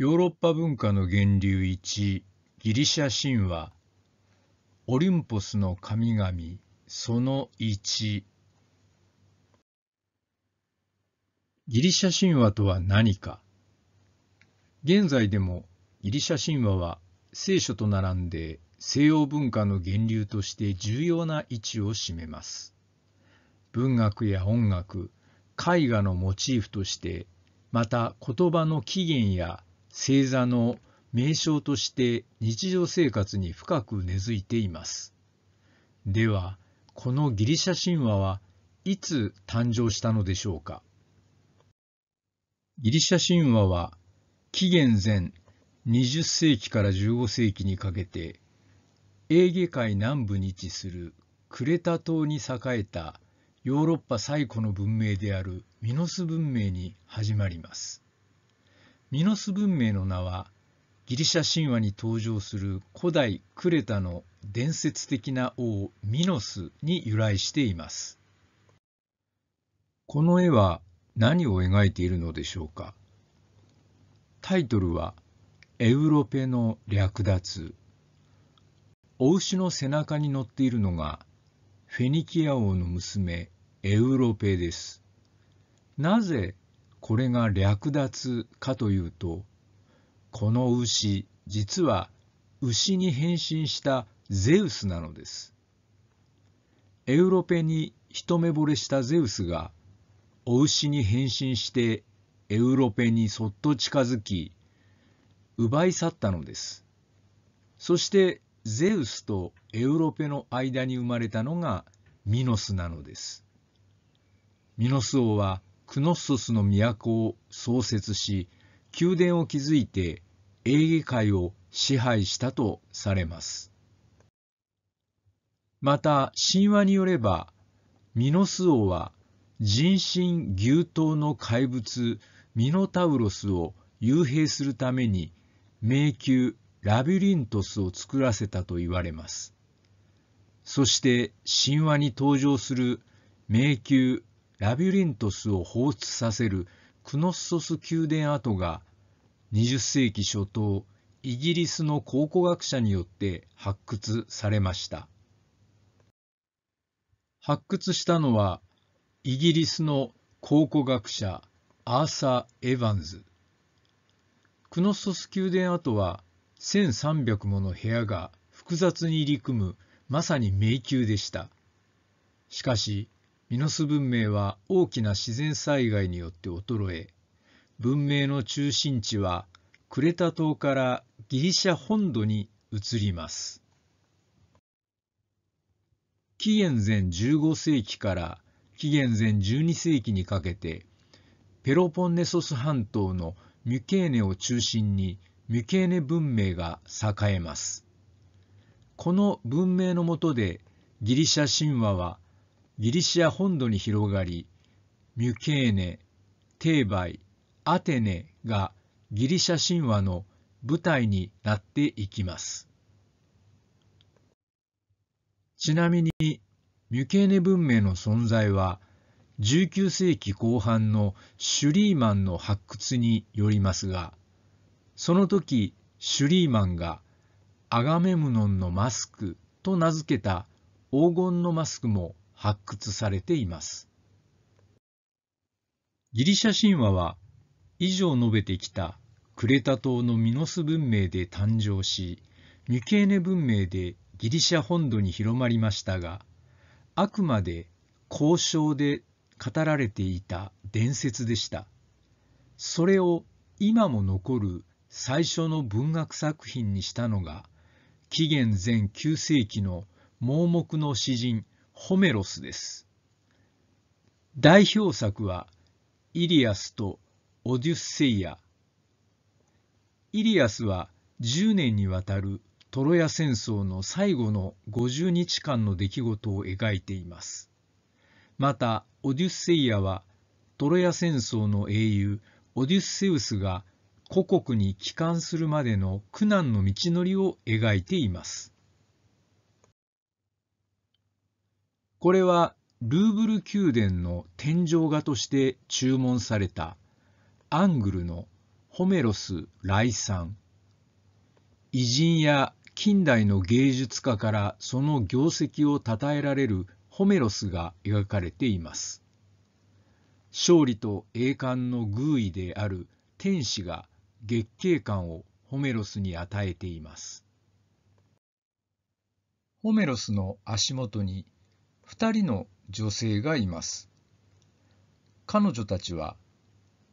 ヨーロッパ文化の源流1ギリシャ神話オリンポスの神々その1ギリシャ神話とは何か現在でもギリシャ神話は聖書と並んで西洋文化の源流として重要な位置を占めます文学や音楽絵画のモチーフとしてまた言葉の起源や星座の名称として日常生活に深く根付いています。では、このギリシャ神話はいつ誕生したのでしょうかギリシャ神話は紀元前20世紀から15世紀にかけてエーゲ海南部に位置するクレタ島に栄えたヨーロッパ最古の文明であるミノス文明に始まります。ミノス文明の名はギリシャ神話に登場する古代クレタの伝説的な王ミノスに由来していますこの絵は何を描いているのでしょうかタイトルは「エウロペの略奪」お牛の背中に乗っているのがフェニキア王の娘エウロペですなぜこれが略奪かというとこの牛実は牛に変身したゼウスなのです。エウロペに一目惚れしたゼウスがお牛に変身してエウロペにそっと近づき奪い去ったのです。そしてゼウスとエウロペの間に生まれたのがミノスなのです。ミノス王はクノッソスの都を創設し、宮殿を築いてエーゲ海を支配したとされます。また、神話によれば、ミノス王は人身牛刀の怪物ミノタウロスを幽閉するために迷宮ラビリントスを作らせたと言われます。そして神話に登場する迷宮ラビュリントスを放出させるクノッソス宮殿跡が20世紀初頭イギリスの考古学者によって発掘されました発掘したのはイギリスの考古学者アーサー・エヴァンズクノッソス宮殿跡は1300もの部屋が複雑に入り組むまさに迷宮でしたしかしミノス文明は大きな自然災害によって衰え文明の中心地はクレタ島からギリシャ本土に移ります紀元前15世紀から紀元前12世紀にかけてペロポンネソス半島のミュケーネを中心にミュケーネ文明が栄えますこの文明のもとでギリシャ神話はギリシア本土に広がりミュケーネテーバイアテネがギリシャ神話の舞台になっていきますちなみにミュケーネ文明の存在は19世紀後半のシュリーマンの発掘によりますがその時シュリーマンがアガメムノンのマスクと名付けた黄金のマスクも発掘されています。ギリシャ神話は以上述べてきたクレタ島のミノス文明で誕生しニュケーネ文明でギリシャ本土に広まりましたがあくまで交渉で語られていた伝説でしたそれを今も残る最初の文学作品にしたのが紀元前9世紀の盲目の詩人ホメロスです。代表作は、イリアスとオデュッセイア。イリアスは10年にわたるトロヤ戦争の最後の50日間の出来事を描いています。また、オデュッセイアは、トロヤ戦争の英雄、オデュッセウスが故国に帰還するまでの苦難の道のりを描いています。これはルーブル宮殿の天井画として注文されたアングルのホメロス来賛偉人や近代の芸術家からその業績をたたえられるホメロスが描かれています勝利と栄冠の偶意である天使が月桂冠をホメロスに与えていますホメロスの足元に二人の女性がいます。彼女たちは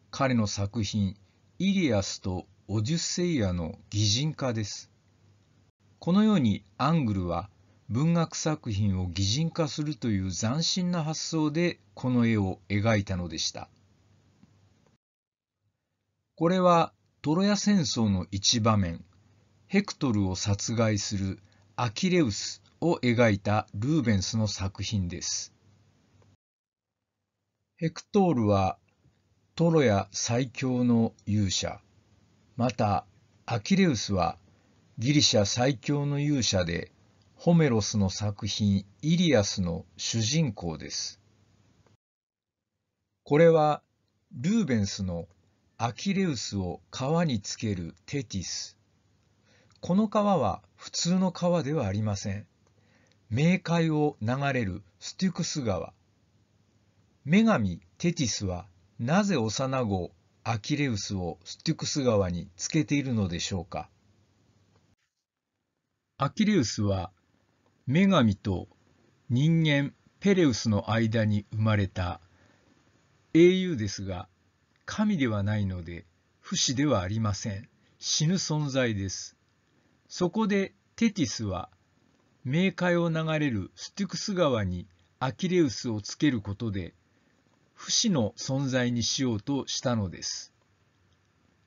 彼の作品「イリアスとオデュッセイア」の擬人化です。このようにアングルは文学作品を擬人化するという斬新な発想でこの絵を描いたのでした。これはトロヤ戦争の一場面ヘクトルを殺害するアキレウスを描いたルーベンスの作品です。ヘクトールはトロや最強の勇者、またアキレウスはギリシャ最強の勇者でホメロスの作品イリアスの主人公です。これはルーベンスのアキレウスを川につけるテティス。この川は普通の川ではありません。冥界を流れるステュクス川。女神テティスはなぜ幼子アキレウスをステュクス川につけているのでしょうか。アキレウスは女神と人間ペレウスの間に生まれた英雄ですが神ではないので不死ではありません死ぬ存在ですそこでテティスは冥界を流れるスティクス川にアキレウスをつけることで、不死の存在にしようとしたのです。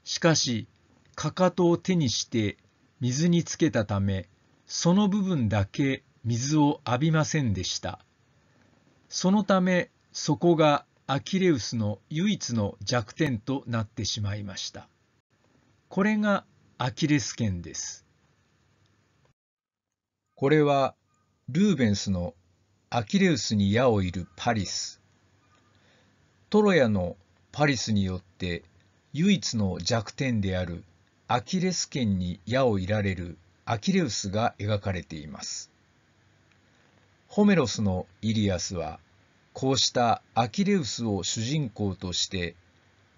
しかし、かかとを手にして水につけたため、その部分だけ水を浴びませんでした。そのため、そこがアキレウスの唯一の弱点となってしまいました。これがアキレス腱です。これはルーベンスの「アキレウスに矢を射るパリス」トロヤのパリスによって唯一の弱点であるアキレス腱に矢を射られるアキレウスが描かれています。ホメロスのイリアスはこうしたアキレウスを主人公として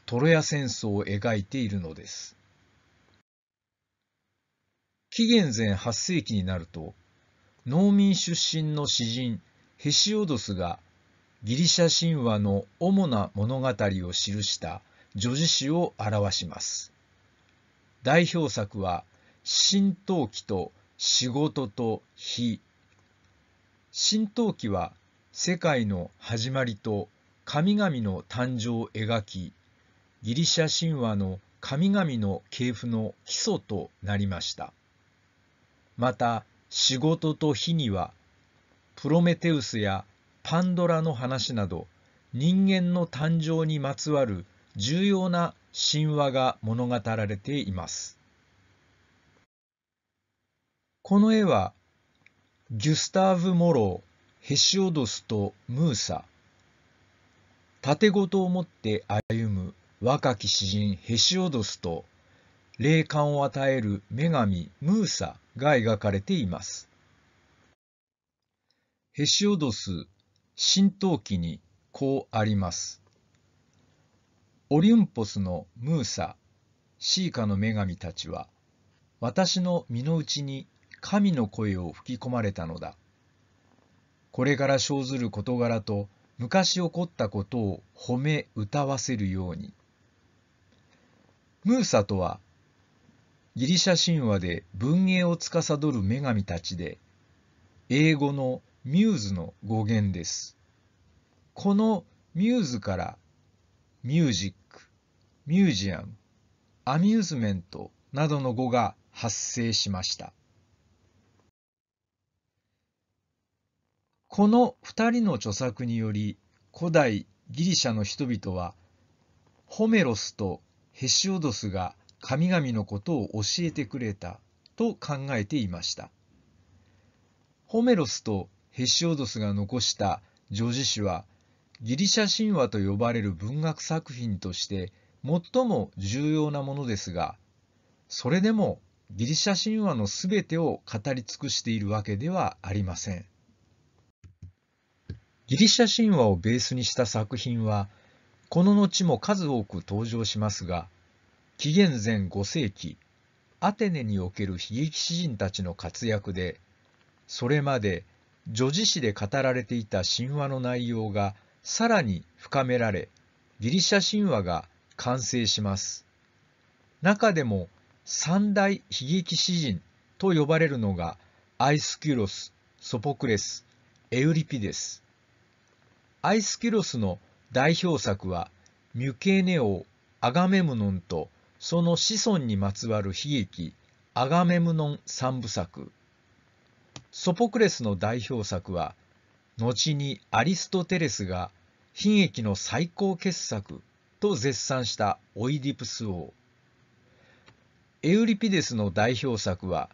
トロヤ戦争を描いているのです。紀元前8世紀になると農民出身の詩人ヘシオドスがギリシャ神話の主な物語を記した叙事詩を表します。代表作は「新陶器と仕事と非」。新陶器は世界の始まりと神々の誕生を描きギリシャ神話の神々の系譜の基礎となりました。また仕事と火には、プロメテウスやパンドラの話など、人間の誕生にまつわる重要な神話が物語られています。この絵は、ギュスターヴ・モロー、ヘシオドスとムーサ、盾ごとを持って歩む若き詩人ヘシオドスと霊感を与える女神ムーサが描かれています。ヘシオドス神道記にこうあります。オリュンポスのムーサ、シーカの女神たちは、私の身の内に神の声を吹き込まれたのだ。これから生ずる事柄と昔起こったことを褒め歌わせるように。ムーサとはギリシャ神話で文芸を司る女神たちで、英語のミューズの語源です。このミューズからミュージック、ミュージアム、アミューズメントなどの語が発生しました。この二人の著作により古代ギリシャの人々はホメロスとヘシオドスが神々のことを教えてくれたと考えていました。ホメロスとヘシオドスが残した叙事詩はギリシャ神話と呼ばれる文学作品として最も重要なものですがそれでもギリシャ神話のすべてを語り尽くしているわけではありません。ギリシャ神話をベースにした作品はこの後も数多く登場しますが紀元前5世紀アテネにおける悲劇詩人たちの活躍でそれまで叙事詩で語られていた神話の内容がさらに深められギリシャ神話が完成します中でも三大悲劇詩人と呼ばれるのがアイスキュロスソポクレスエウリピでスアイスキュロスの代表作はミュケーネ王アガメムノンとその子孫にまつわる悲劇、アガメムノン三部作。ソポクレスの代表作は、後にアリストテレスが悲劇の最高傑作と絶賛したオイディプス王。エウリピデスの代表作は、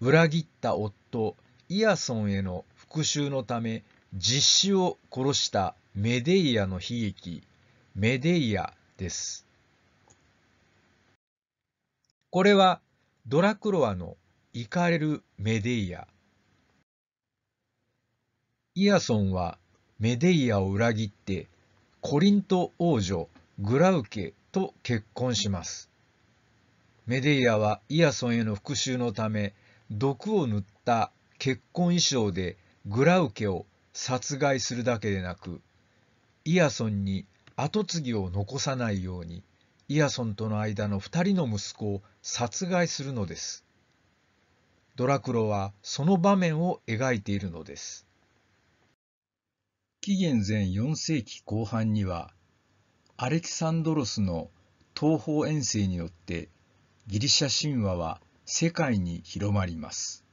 裏切った夫イアソンへの復讐のため実子を殺したメデイアの悲劇、メデイアです。これはドラクロアのイカエル・メデイア。イアソンはメデイアを裏切ってコリント王女グラウケと結婚します。メデイアはイアソンへの復讐のため毒を塗った結婚衣装でグラウケを殺害するだけでなくイアソンに跡継ぎを残さないようにイアソンとの間の2人の息子を殺害するのです。ドラクロはその場面を描いているのです。紀元前4世紀後半には、アレキサンドロスの東方遠征によってギリシャ神話は世界に広まります。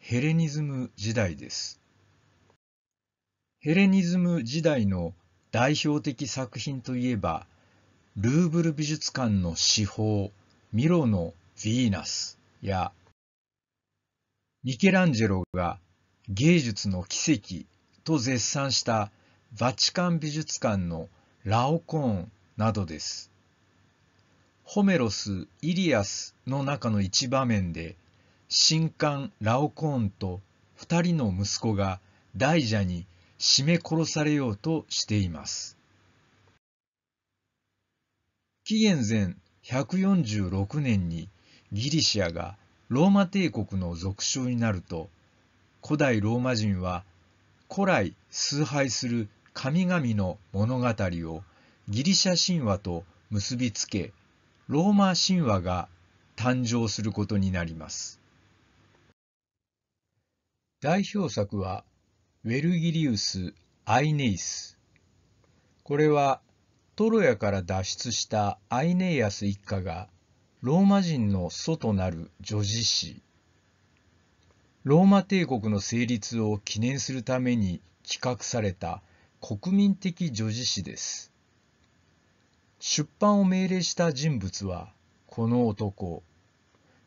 ヘレニズム時代です。ヘレニズム時代の代表的作品といえば、ルーブル美術館の至宝、ミロのヴィーナスや、ミケランジェロが芸術の奇跡と絶賛したバチカン美術館のラオコーンなどです。ホメロス・イリアスの中の一場面で、新刊ラオコーンと二人の息子が大蛇に絞め殺されようとしています。紀元前146年にギリシアがローマ帝国の属州になると古代ローマ人は古来崇拝する神々の物語をギリシャ神話と結びつけローマ神話が誕生することになります代表作はウェルギリウス・アイネイスこれはトロヤから脱出したアイネイアス一家がローマ人の祖となる叙事詩ローマ帝国の成立を記念するために企画された国民的叙事詩です出版を命令した人物はこの男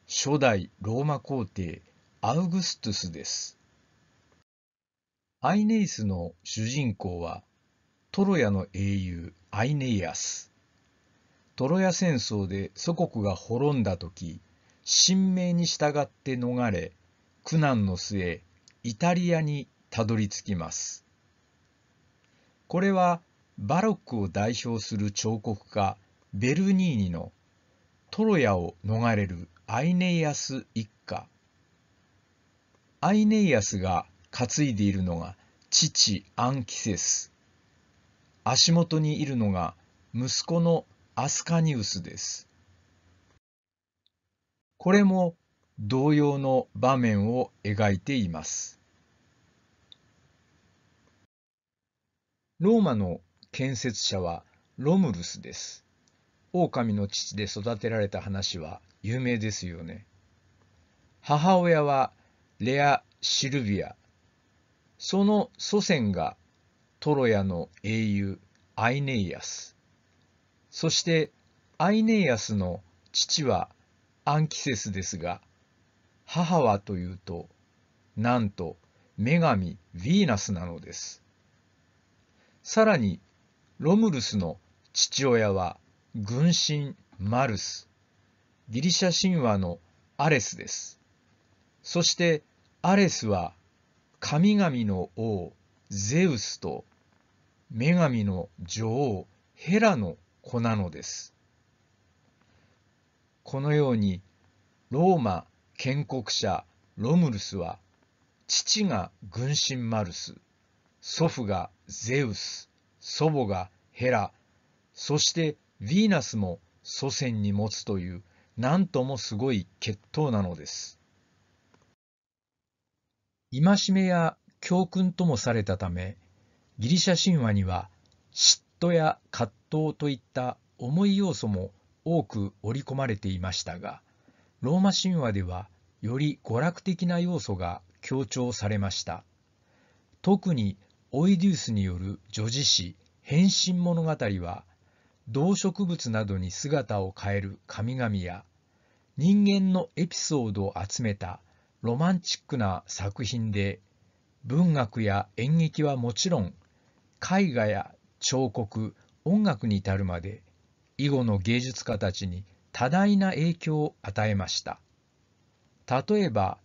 初代ローマ皇帝アウグストゥスですアイネイスの主人公はトロヤの英雄アイネイアストロヤ戦争で祖国が滅んだ時神明に従って逃れ苦難の末イタリアにたどり着きますこれはバロックを代表する彫刻家ベルニーニのトロヤを逃れるアイネイアス一家アイネイアスが担いでいるのが父アンキセス足元にいるのが息子のアスカニウスです。これも同様の場面を描いています。ローマの建設者はロムルスです。狼の父で育てられた話は有名ですよね。母親はレア・シルビア。その祖先がトロヤの英雄アイネイアスそしてアイネイアスの父はアンキセスですが母はというとなんと女神ヴィーナスなのですさらにロムルスの父親は軍神マルスギリシャ神話のアレスですそしてアレスは神々の王ゼウスと女神の女王ヘラの子なのです。このようにローマ建国者ロムルスは父が軍神マルス祖父がゼウス祖母がヘラそしてヴィーナスも祖先に持つという何ともすごい血統なのです。戒めや教訓ともされたためギリシャ神話には嫉妬や葛藤といった重い要素も多く織り込まれていましたがローマ神話ではより娯楽的な要素が強調されました特にオイデュースによる女児詩「変身物語」は動植物などに姿を変える神々や人間のエピソードを集めたロマンチックな作品で文学や演劇はもちろん絵画や彫刻音楽に至るまで囲碁の芸術家たちに多大な影響を与えました例えば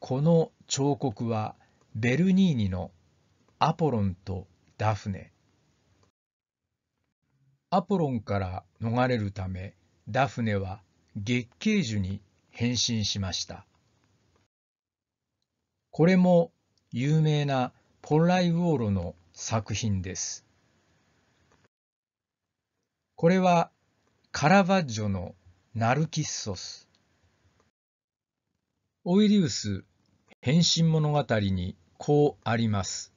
この彫刻はベルニーニの「アポロンとダフネ」アポロンから逃れるためダフネは月桂樹に変身しましたこれも有名なポンライウォーロの作品です。これはカラバッジョのナルキッソス。オイリウス変身物語にこうあります。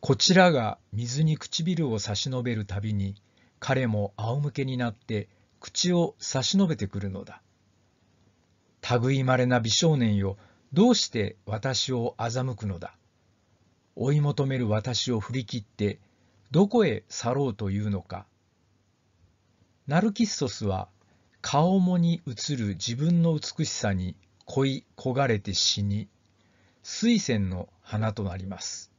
こちらが水に唇を差し伸べるたびに彼も仰向けになって口を差し伸べてくるのだ。類まれな美少年よ、どうして私を欺くのだ。追い求める私を振り切ってどこへ去ろうというのかナルキッソスは顔もに映る自分の美しさに恋焦がれて死に水仙の花となります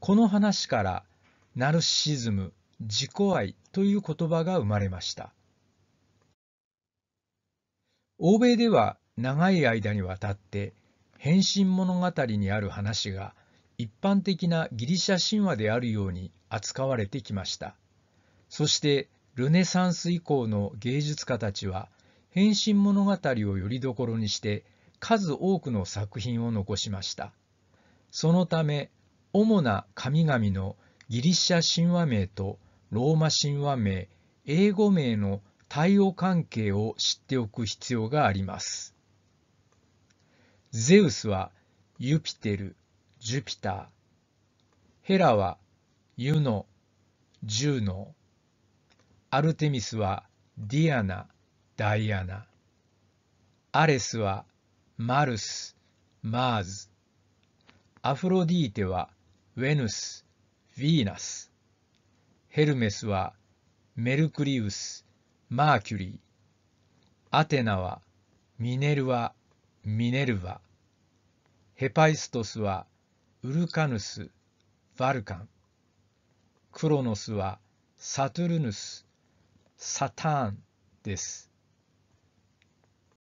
この話からナルシズム自己愛という言葉が生まれました欧米では長い間にわたって「変身物語」にある話が一般的なギリシャ神話であるように扱われてきましたそしてルネサンス以降の芸術家たちは変身物語をよりどころにして数多くの作品を残しましたそのため主な神々のギリシャ神話名とローマ神話名英語名の対応関係を知っておく必要がありますゼウスはユピテルジュピター。ヘラはユノ、ジュノ。アルテミスはディアナ、ダイアナ。アレスはマルス、マーズ。アフロディーテはウェヌス、ヴィーナス。ヘルメスはメルクリウス、マーキュリー。アテナはミネルワ、ミネルヴァ。ヘパイストスはウルカヌス、バルカン。クロノスはサトゥルヌス、サターンです。